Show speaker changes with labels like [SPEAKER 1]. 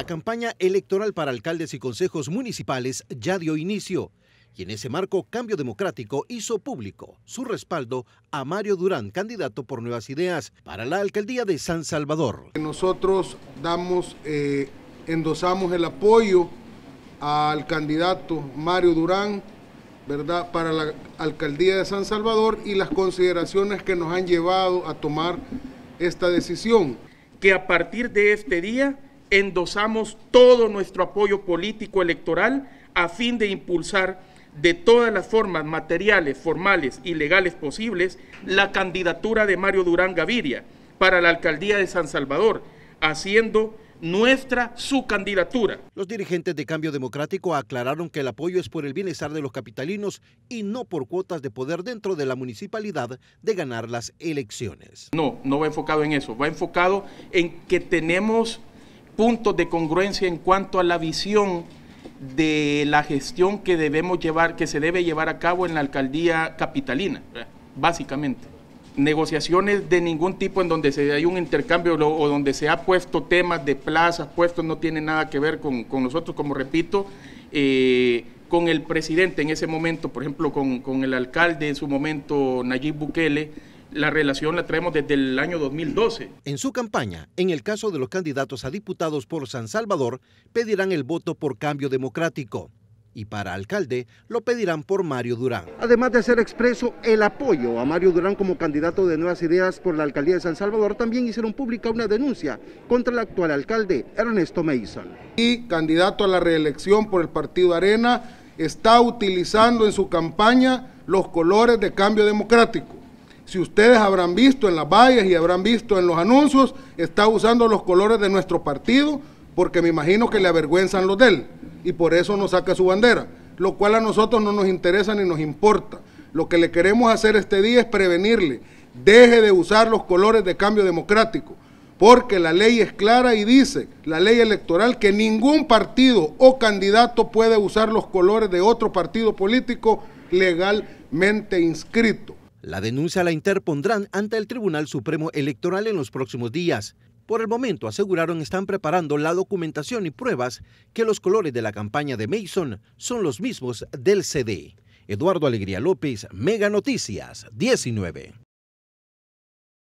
[SPEAKER 1] La campaña electoral para alcaldes y consejos municipales ya dio inicio y en ese marco Cambio Democrático hizo público su respaldo a Mario Durán, candidato por Nuevas Ideas para la alcaldía de San Salvador.
[SPEAKER 2] Nosotros damos, eh, endosamos el apoyo al candidato Mario Durán, ¿verdad?, para la alcaldía de San Salvador y las consideraciones que nos han llevado a tomar esta decisión.
[SPEAKER 3] Que a partir de este día endosamos todo nuestro apoyo político electoral a fin de impulsar de todas las formas materiales, formales y legales posibles la candidatura de Mario Durán Gaviria para la alcaldía de San Salvador, haciendo nuestra su candidatura.
[SPEAKER 1] Los dirigentes de Cambio Democrático aclararon que el apoyo es por el bienestar de los capitalinos y no por cuotas de poder dentro de
[SPEAKER 3] la municipalidad de ganar las elecciones. No, no va enfocado en eso, va enfocado en que tenemos puntos de congruencia en cuanto a la visión de la gestión que debemos llevar, que se debe llevar a cabo en la alcaldía capitalina, básicamente. Negociaciones de ningún tipo en donde se hay un intercambio o donde se ha puesto temas de plazas, puestos, no tiene nada que ver con, nosotros, como repito, eh, con el presidente en ese momento, por ejemplo, con, con el alcalde en su momento, Nayib Bukele, la relación la traemos desde el año 2012. En su campaña,
[SPEAKER 1] en el caso de los candidatos a diputados por San Salvador, pedirán el voto por cambio democrático. Y para alcalde lo pedirán por Mario Durán. Además de hacer expreso el apoyo a Mario Durán como candidato de Nuevas Ideas por la alcaldía de San Salvador, también hicieron pública una
[SPEAKER 2] denuncia contra el actual alcalde Ernesto Mason. Y candidato a la reelección por el partido Arena está utilizando en su campaña los colores de cambio democrático si ustedes habrán visto en las vallas y habrán visto en los anuncios, está usando los colores de nuestro partido porque me imagino que le avergüenzan los de él y por eso no saca su bandera, lo cual a nosotros no nos interesa ni nos importa. Lo que le queremos hacer este día es prevenirle, deje de usar los colores de cambio democrático, porque la ley es clara y dice, la ley electoral, que ningún partido o candidato puede usar los colores de otro partido político legalmente inscrito.
[SPEAKER 1] La denuncia la interpondrán ante el Tribunal Supremo Electoral en los próximos días. Por el momento, aseguraron, están preparando la documentación y pruebas que los colores de la campaña de Mason son los mismos del CD. Eduardo Alegría López, Mega Noticias, 19.